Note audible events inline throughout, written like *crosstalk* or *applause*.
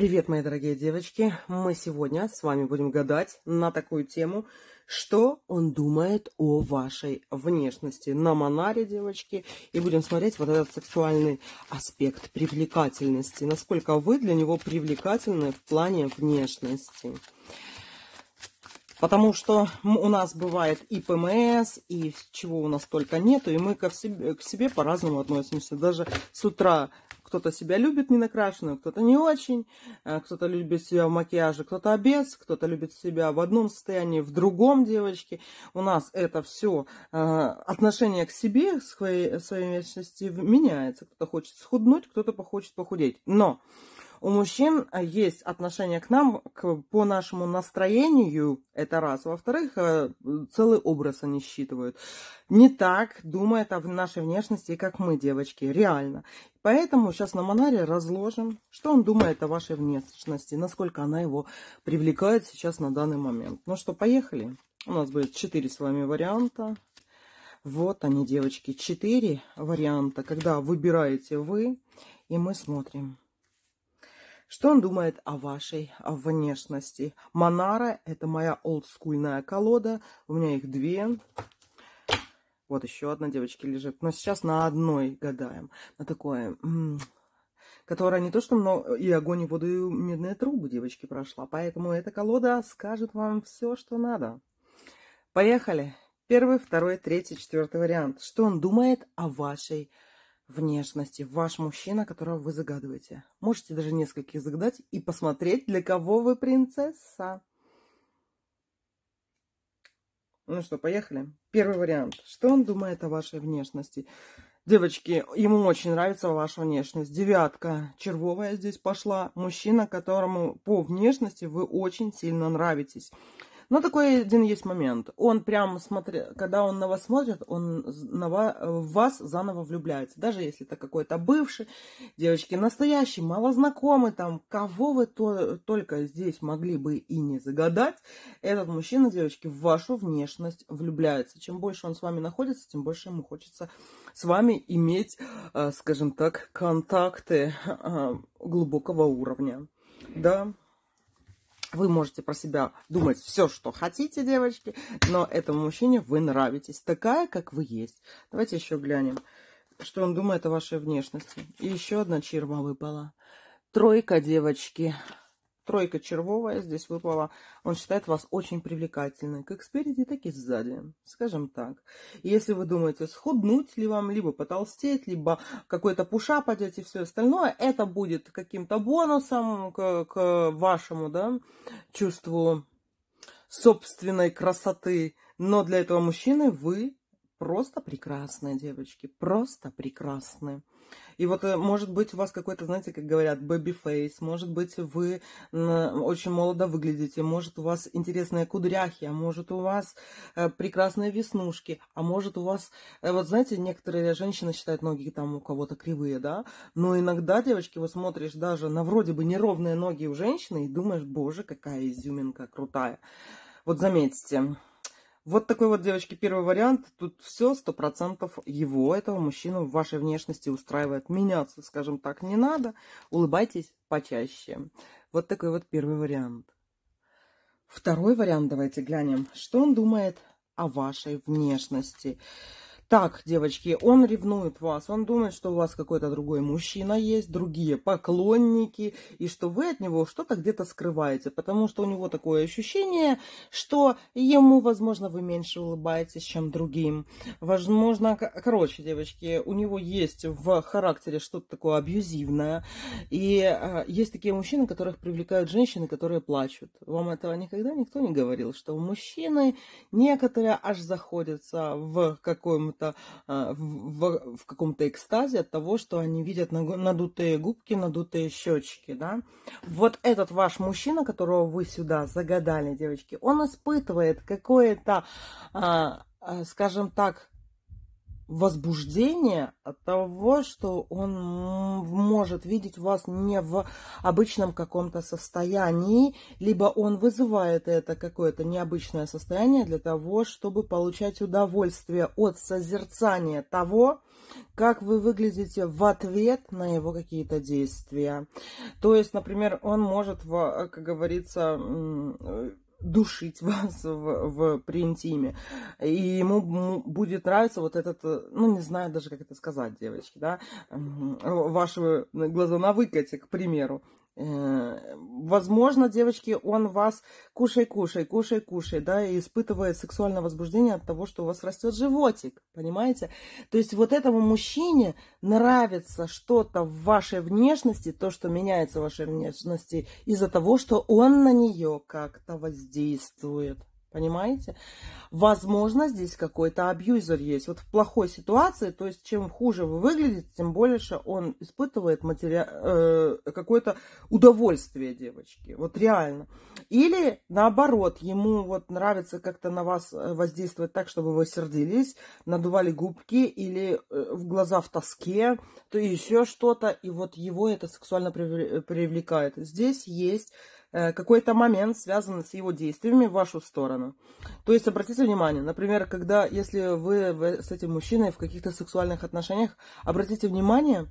Привет, мои дорогие девочки! Мы сегодня с вами будем гадать на такую тему, что он думает о вашей внешности на Монаре, девочки, и будем смотреть вот этот сексуальный аспект привлекательности, насколько вы для него привлекательны в плане внешности. Потому что у нас бывает и ПМС, и чего у нас только нету, и мы ко себе, к себе по-разному относимся. Даже с утра кто-то себя любит ненакрашенную, кто-то не очень, э, кто-то любит себя в макияже, кто-то обез, кто-то любит себя в одном состоянии, в другом девочки. У нас это все э, отношение к себе, к своей, своей внешности меняется. Кто-то хочет схуднуть, кто-то хочет похудеть. Но у мужчин э, есть отношение к нам, к, по нашему настроению, это раз. Во-вторых, э, целый образ они считывают. Не так думает о нашей внешности, как мы, девочки, реально. Поэтому сейчас на Монаре разложим, что он думает о вашей внешности, насколько она его привлекает сейчас на данный момент. Ну что, поехали. У нас будет четыре с вами варианта. Вот они, девочки, четыре варианта, когда выбираете вы, и мы смотрим. Что он думает о вашей внешности? Монара – это моя олдскульная колода. У меня их две. Вот еще одна девочки лежит. Но сейчас на одной гадаем. На такое, которая не то что много, и огонь, и воду, и медные трубы девочки прошла. Поэтому эта колода скажет вам все, что надо. Поехали. Первый, второй, третий, четвертый вариант. Что он думает о вашей внешности? внешности, ваш мужчина, которого вы загадываете. Можете даже нескольких загадать и посмотреть, для кого вы принцесса. Ну что, поехали. Первый вариант. Что он думает о вашей внешности? Девочки, ему очень нравится ваша внешность. Девятка червовая здесь пошла. Мужчина, которому по внешности вы очень сильно нравитесь. Но ну, такой один есть момент. Он прям, смотрит, когда он на вас смотрит, он на вас, в вас заново влюбляется. Даже если это какой-то бывший, девочки, настоящий, малознакомый, там, кого вы то, только здесь могли бы и не загадать, этот мужчина, девочки, в вашу внешность влюбляется. Чем больше он с вами находится, тем больше ему хочется с вами иметь, э, скажем так, контакты э, глубокого уровня. Да, вы можете про себя думать все, что хотите, девочки, но этому мужчине вы нравитесь, такая, как вы есть. Давайте еще глянем, что он думает о вашей внешности. И еще одна черма выпала. Тройка, девочки. Тройка червовая здесь выпала. Он считает вас очень привлекательной, как спереди, так и сзади, скажем так. И если вы думаете, схуднуть ли вам, либо потолстеть, либо какой-то пуша подеть и все остальное, это будет каким-то бонусом к, к вашему да, чувству собственной красоты. Но для этого мужчины вы просто прекрасные, девочки, просто прекрасные. И вот, э, может быть, у вас какой-то, знаете, как говорят, бэби-фейс, может быть, вы очень молодо выглядите, может, у вас интересные кудряхи, а может, у вас э, прекрасные веснушки, а может, у вас, э, вот знаете, некоторые женщины считают ноги там у кого-то кривые, да, но иногда, девочки, вы смотришь даже на вроде бы неровные ноги у женщины и думаешь, боже, какая изюминка крутая. Вот заметьте, вот такой вот, девочки, первый вариант. Тут все, сто процентов его, этого мужчину в вашей внешности устраивает. Меняться, скажем так, не надо. Улыбайтесь почаще. Вот такой вот первый вариант. Второй вариант давайте глянем. Что он думает о вашей внешности? Так, девочки, он ревнует вас, он думает, что у вас какой-то другой мужчина есть, другие поклонники, и что вы от него что-то где-то скрываете, потому что у него такое ощущение, что ему, возможно, вы меньше улыбаетесь, чем другим. Возможно, короче, девочки, у него есть в характере что-то такое абьюзивное, и э, есть такие мужчины, которых привлекают женщины, которые плачут. Вам этого никогда никто не говорил, что у мужчины некоторые аж заходятся в каком-то каком-то а, в, в каком-то экстазе от того, что они видят надутые губки, надутые щечки, да. Вот этот ваш мужчина, которого вы сюда загадали, девочки, он испытывает какое-то, а, а, скажем так, возбуждение от того, что он может видеть вас не в обычном каком-то состоянии, либо он вызывает это какое-то необычное состояние для того, чтобы получать удовольствие от созерцания того, как вы выглядите в ответ на его какие-то действия. То есть, например, он может, как говорится, душить *laughs* вас в, в, при интиме. И ему будет нравиться вот этот, э, ну, не знаю даже, как это сказать, девочки, да, вашего э, глаза на выкате, к примеру. Э, возможно, девочки, он вас кушай, кушай, кушай, кушай, да, и испытывает сексуальное возбуждение от того, что у вас растет животик, понимаете? То есть вот этому мужчине нравится что-то в вашей внешности, то, что меняется в вашей внешности, из-за того, что он на нее как-то воздействует. Понимаете? Возможно, здесь какой-то абьюзер есть. Вот в плохой ситуации, то есть чем хуже вы выглядите, тем больше он испытывает матери... э, какое-то удовольствие девочки. Вот реально. Или наоборот, ему вот нравится как-то на вас э, воздействовать так, чтобы вы сердились, надували губки или э, в глаза в тоске, то еще что-то. И вот его это сексуально привлекает. Здесь есть Э, какой-то момент связан с его действиями в вашу сторону. То есть обратите внимание, например, когда, если вы с этим мужчиной в каких-то сексуальных отношениях, обратите внимание,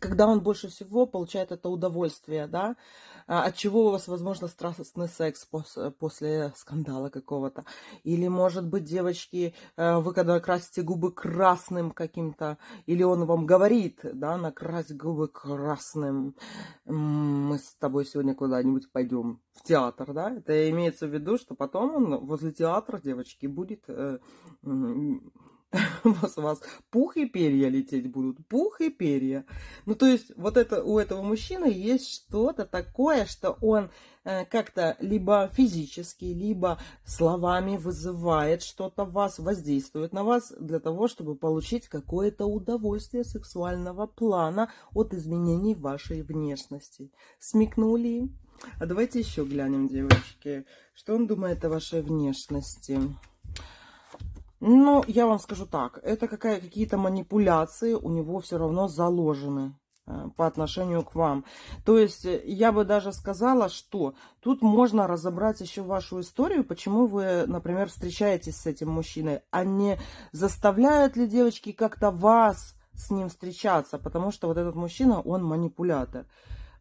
когда он больше всего получает это удовольствие, да, а, от чего у вас, возможно, страстный секс э, после скандала какого-то. Или, может быть, девочки, э, вы когда красите губы красным каким-то, или он вам говорит, да, накрась губы красным, мы с тобой сегодня куда-нибудь пойдем в театр, да, это имеется в виду, что потом он возле театра, девочки, будет э, у вас, пух и перья лететь будут, пух и перья. Ну, то есть, вот это у этого мужчины есть что-то такое, что он э, как-то либо физически, либо словами вызывает что-то вас, воздействует на вас для того, чтобы получить какое-то удовольствие сексуального плана от изменений вашей внешности. Смекнули? А давайте еще глянем, девочки, что он думает о вашей внешности. Ну, я вам скажу так, это какие-то манипуляции у него все равно заложены э, по отношению к вам. То есть э, я бы даже сказала, что тут можно разобрать еще вашу историю, почему вы, например, встречаетесь с этим мужчиной, а не заставляют ли девочки как-то вас с ним встречаться, потому что вот этот мужчина, он манипулятор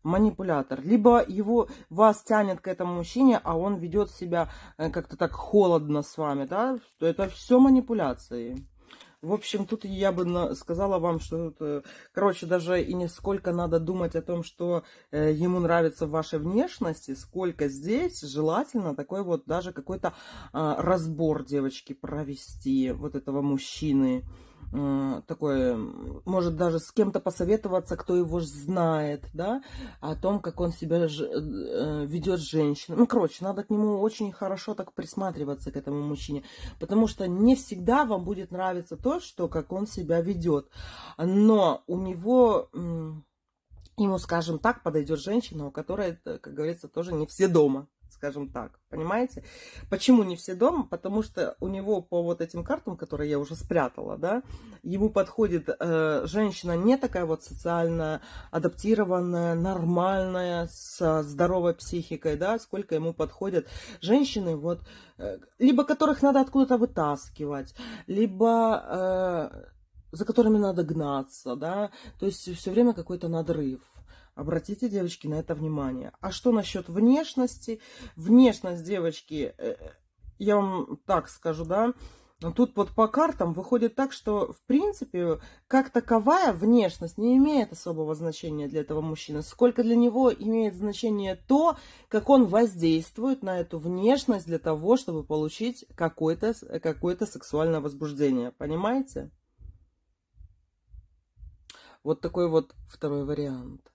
манипулятор. Либо его, вас тянет к этому мужчине, а он ведет себя э, как-то так холодно с вами, да, это все манипуляции. В общем, тут я бы сказала вам, что э, короче, даже и не сколько надо думать о том, что э, ему нравится в вашей внешности, сколько здесь желательно такой вот даже какой-то а, разбор девочки провести, вот этого мужчины. Э, такое, может даже с кем-то посоветоваться, кто его знает, да, о том, как он себя ж, э, ведет женщина. Ну, короче, надо к нему очень хорошо так присматриваться, к этому мужчине, потому что не всегда вам будет нравиться то, что как он себя ведет, но у него ему, скажем так, подойдет женщина, у которой, как говорится, тоже не все дома скажем так, понимаете? Почему не все дома? Потому что у него по вот этим картам, которые я уже спрятала, да, ему подходит э, женщина не такая вот социально адаптированная, нормальная, с здоровой психикой, да, сколько ему подходят женщины, вот, э, либо которых надо откуда-то вытаскивать, либо... Э, за которыми надо гнаться, да, то есть все время какой-то надрыв, Обратите, девочки, на это внимание. А что насчет внешности? Внешность, девочки, э, я вам так скажу, да, Тут вот по картам выходит так, что, в принципе, как таковая внешность не имеет особого значения для этого мужчины. Сколько для него имеет значение то, как он воздействует на эту внешность для того, чтобы получить какое-то какое, -то, сексуальное возбуждение. Понимаете? Вот такой вот второй вариант.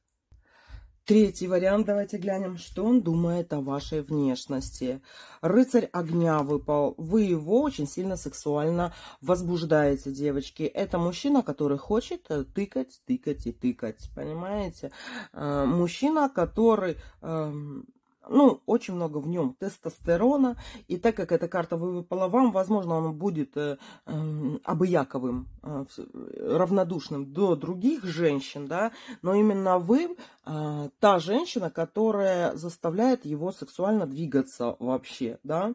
Третий вариант, давайте глянем, что он думает о вашей внешности. Рыцарь огня выпал. Вы его очень сильно сексуально возбуждаете, девочки. Это мужчина, который хочет э, тыкать, тыкать и тыкать, понимаете? Э, мужчина, который эм, ну, очень много в нем тестостерона. И так как эта карта выпала вам, возможно, он будет э, эм, э, обыяковым, э, равнодушным до других женщин, да, но именно вы э, та женщина, которая заставляет его сексуально двигаться вообще, да.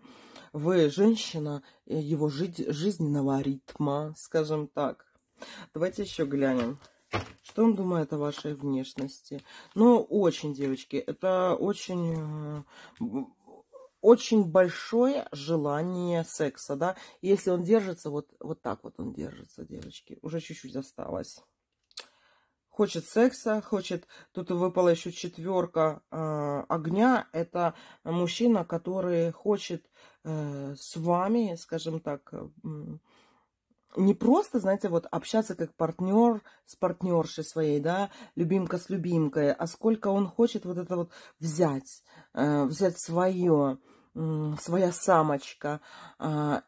Вы женщина э, его жить, жизненного ритма, скажем так. Давайте еще глянем. Что он думает о вашей внешности? Ну, очень, девочки, это очень э, очень большое желание секса, да. Если он держится, вот, вот так вот он держится, девочки. Уже чуть-чуть осталось. Хочет секса, хочет... Тут выпала еще четверка э, огня. Это мужчина, который хочет э, с вами, скажем так... Э, не просто, знаете, вот общаться как партнер с партнершей своей, да, любимка с любимкой, а сколько он хочет вот это вот взять, э, взять свое, своя самочка, а,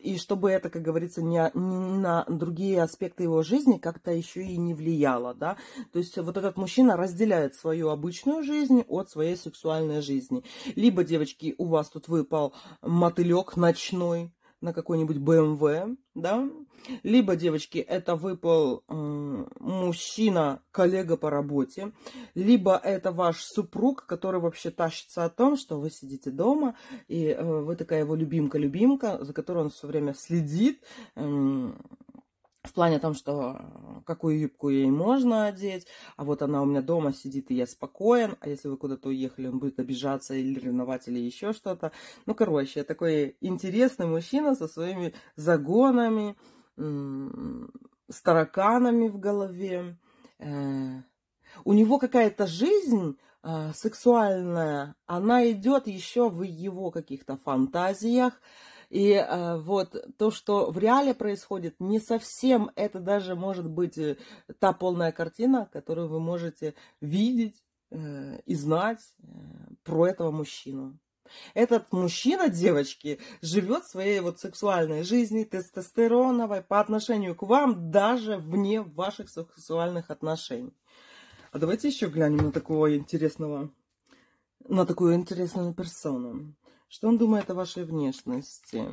и чтобы это, как говорится, не, не на другие аспекты его жизни как-то еще и не влияло, да. То есть вот этот мужчина разделяет свою обычную жизнь от своей сексуальной жизни. Либо, девочки, у вас тут выпал мотылек ночной, на какой-нибудь BMW, эм да? Либо, девочки, это выпал э, мужчина, коллега по работе, либо это ваш супруг, который вообще тащится о том, что вы сидите дома, и э, вы такая его любимка-любимка, за которой он все время следит, э, в плане том, что э, какую юбку ей можно одеть, а вот она у меня дома сидит, и я спокоен, а если вы куда-то уехали, он будет обижаться или ревновать, или еще что-то. Ну, короче, такой интересный мужчина со своими загонами, с тараканами в голове. Э, у него какая-то жизнь э, сексуальная, она идет еще в его каких-то фантазиях, и э, вот то, что в реале происходит, не совсем это даже может быть э, та полная картина, которую вы можете видеть э, и знать э, про этого мужчину. Этот мужчина, девочки, живет своей вот сексуальной жизнью, тестостероновой, по отношению к вам, даже вне ваших сексуальных отношений. А давайте еще глянем на такого интересного, на такую интересную персону. Что он думает о вашей внешности?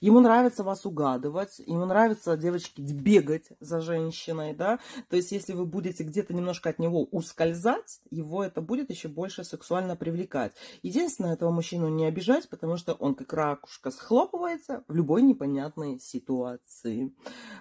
Ему нравится вас угадывать, ему нравится, девочки, бегать за женщиной, да. То есть, если вы будете где-то немножко от него ускользать, его это будет еще больше сексуально привлекать. Единственное, этого мужчину не обижать, потому что он как ракушка схлопывается в любой непонятной ситуации.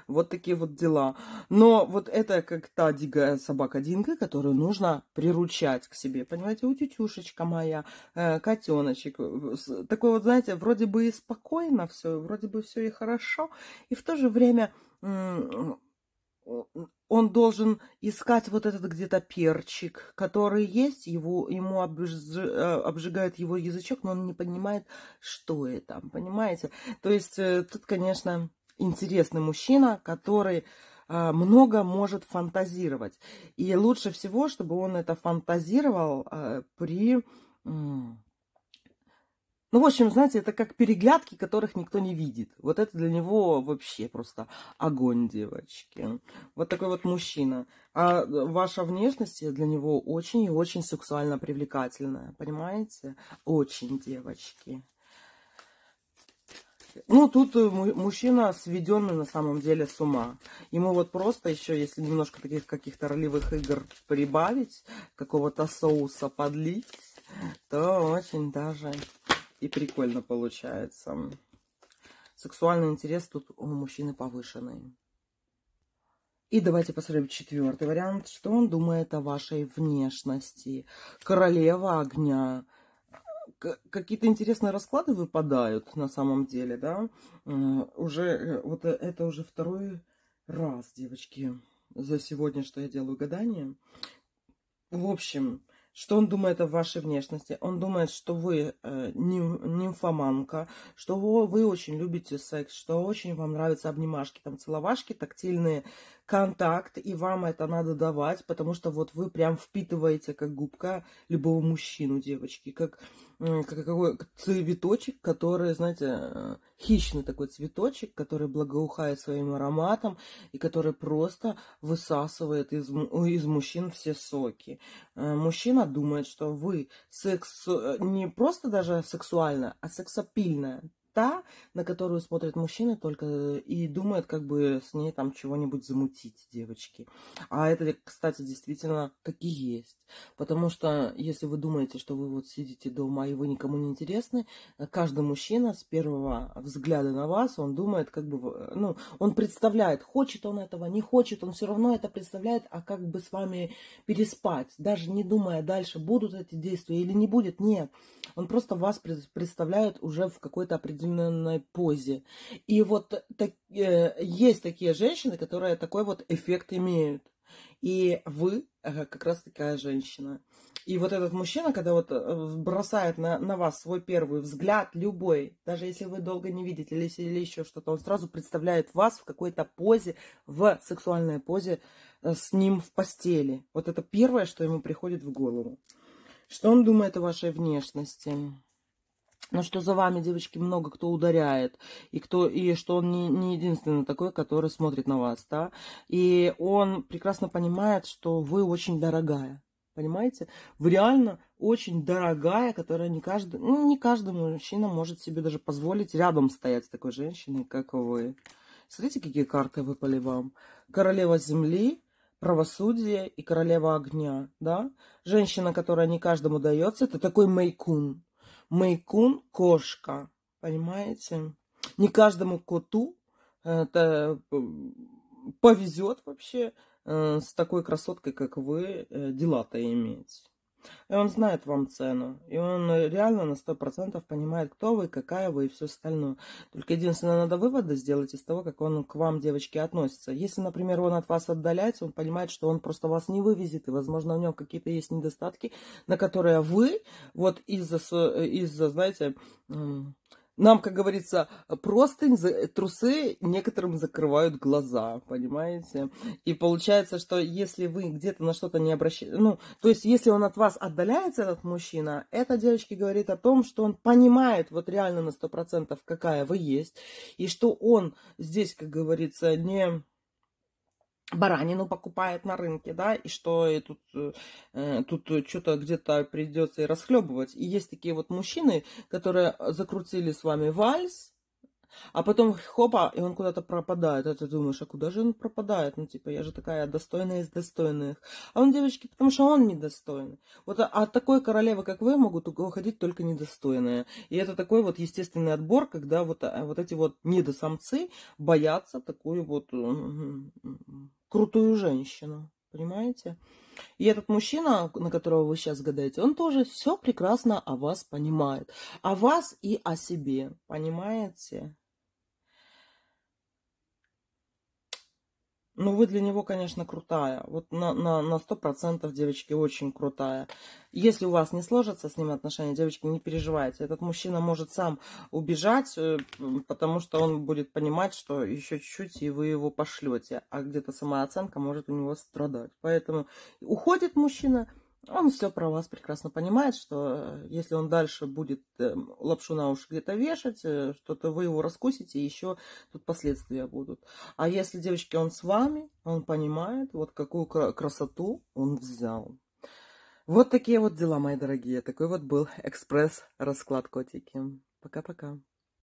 Вот такие вот дела. Но вот это как та дикая собака-динка, которую нужно приручать к себе. Понимаете, утютюшечка моя, э, котеночек. Э, такой вот, знаете, вроде бы и спокойно все, вроде бы все и хорошо, и в то же время он должен искать вот этот где-то перчик, который есть, его, ему э, обжигает его язычок, но он не понимает, что это, понимаете? То есть э, тут, конечно, интересный мужчина, который э, много может фантазировать. И лучше всего, чтобы он это фантазировал при ну, в общем, знаете, это как переглядки, которых никто не видит. Вот это для него вообще просто огонь, девочки. Вот такой вот мужчина. А э, ваша внешность для него очень и очень сексуально привлекательная, понимаете? Очень, девочки. Ну, тут э, мужчина сведенный на самом деле с ума. Ему вот просто еще, если немножко таких каких-то ролевых игр прибавить, какого-то соуса подлить, то очень даже и прикольно получается. Сексуальный интерес тут у мужчины повышенный. И давайте посмотрим четвертый вариант. Что он думает о вашей внешности? Королева огня. Какие-то интересные расклады выпадают на самом деле, да? Э, уже, э, вот э, это уже второй раз, девочки, за сегодня, что я делаю гадание. В общем, что он думает о вашей внешности. Он думает, что вы э, нимфоманка, что вы очень любите секс, что очень вам нравятся обнимашки, там целовашки, тактильные контакт, и вам это надо давать, потому что вот вы прям впитываете как губка любого мужчину, девочки, как, как какой цветочек, который, знаете, э, хищный такой цветочек, который благоухает своим ароматом и который просто высасывает из, из мужчин все соки. Э, мужчина думает, что вы секс э, не просто даже сексуально, а сексопильная та, на которую смотрят мужчины только э, и думают, как бы с ней там чего-нибудь замутить, девочки. А это, кстати, действительно так и есть. Потому что если вы думаете, что вы вот сидите дома, и а вы никому не интересны, э, каждый мужчина с первого взгляда на вас, он думает, как бы, э, ну, он представляет, хочет он этого, не хочет, он все равно это представляет, а как бы с вами переспать, даже не думая дальше, будут эти действия или не будет, нет. Он просто вас представляет уже в какой-то определенной определенной позе. И вот так, э, есть такие женщины, которые такой вот эффект имеют. И вы э, как раз такая женщина. И вот этот мужчина, когда вот э, бросает на, на вас свой первый взгляд, любой, даже если вы долго не видите или, или еще что-то, он сразу представляет вас в какой-то позе, в сексуальной позе э, с ним в постели. Вот это первое, что ему приходит в голову. Что он думает о вашей внешности? но что за вами, девочки, много кто ударяет, и, кто, и что он не, не единственный такой, который смотрит на вас, да, и он прекрасно понимает, что вы очень дорогая, понимаете? Вы реально очень дорогая, которая не каждый, ну, не каждый мужчина может себе даже позволить рядом стоять с такой женщиной, как вы. Смотрите, какие карты выпали вам. Королева земли, правосудие и королева огня, да? Женщина, которая не каждому дается, это такой мейкун, Майкун кошка, понимаете? Не каждому коту э, это повезет вообще э, с такой красоткой, как вы, э, дела-то иметь. И он знает вам цену. И он э, реально на 100% понимает, кто вы, какая вы и все остальное. Только единственное, надо выводы сделать из того, как он к вам, девочки, относится. Если, например, он от вас отдаляется, он понимает, что он просто вас не вывезет. И, возможно, у него какие-то есть недостатки, на которые вы вот из-за, э, из знаете, нам, как говорится, просто трусы некоторым закрывают глаза, понимаете? И получается, что если вы где-то на что-то не обращаете, ну, то есть если он от вас отдаляется, этот мужчина, это, девочки, говорит о том, что он понимает вот реально на сто процентов, какая вы есть, и что он здесь, как говорится, не баранину покупает на рынке, да, и что и тут, э, тут что-то где-то придется и расхлебывать. И есть такие вот мужчины, которые закрутили с вами вальс, а потом хопа, и он куда-то пропадает. А ты думаешь, а куда же он пропадает? Ну, типа, я же такая достойная из достойных. А он, девочки, потому что он недостойный. Вот а, а от такой королевы, как вы, могут уходить только недостойные. И это такой вот естественный отбор, когда вот, а, вот эти вот недосамцы боятся такую вот э, крутую женщину. Понимаете? И этот мужчина, на которого вы сейчас гадаете, он тоже все прекрасно о вас понимает. О вас и о себе. Понимаете? Ну, вы для него, конечно, крутая. Вот на, на, на 100% девочки очень крутая. Если у вас не сложатся с ним отношения, девочки, не переживайте. Этот мужчина может сам убежать, э, потому что он будет понимать, что еще чуть-чуть, и вы его пошлете. А где-то самооценка может у него страдать. Поэтому уходит мужчина, он все про вас прекрасно понимает, что э, если он дальше будет эм, лапшу на уши где-то вешать, э, что-то вы его раскусите, и еще тут последствия будут. А если, девочки, он с вами, он понимает, вот какую красоту он взял. Вот такие вот дела, мои дорогие. Такой вот был экспресс-расклад котики. Пока-пока.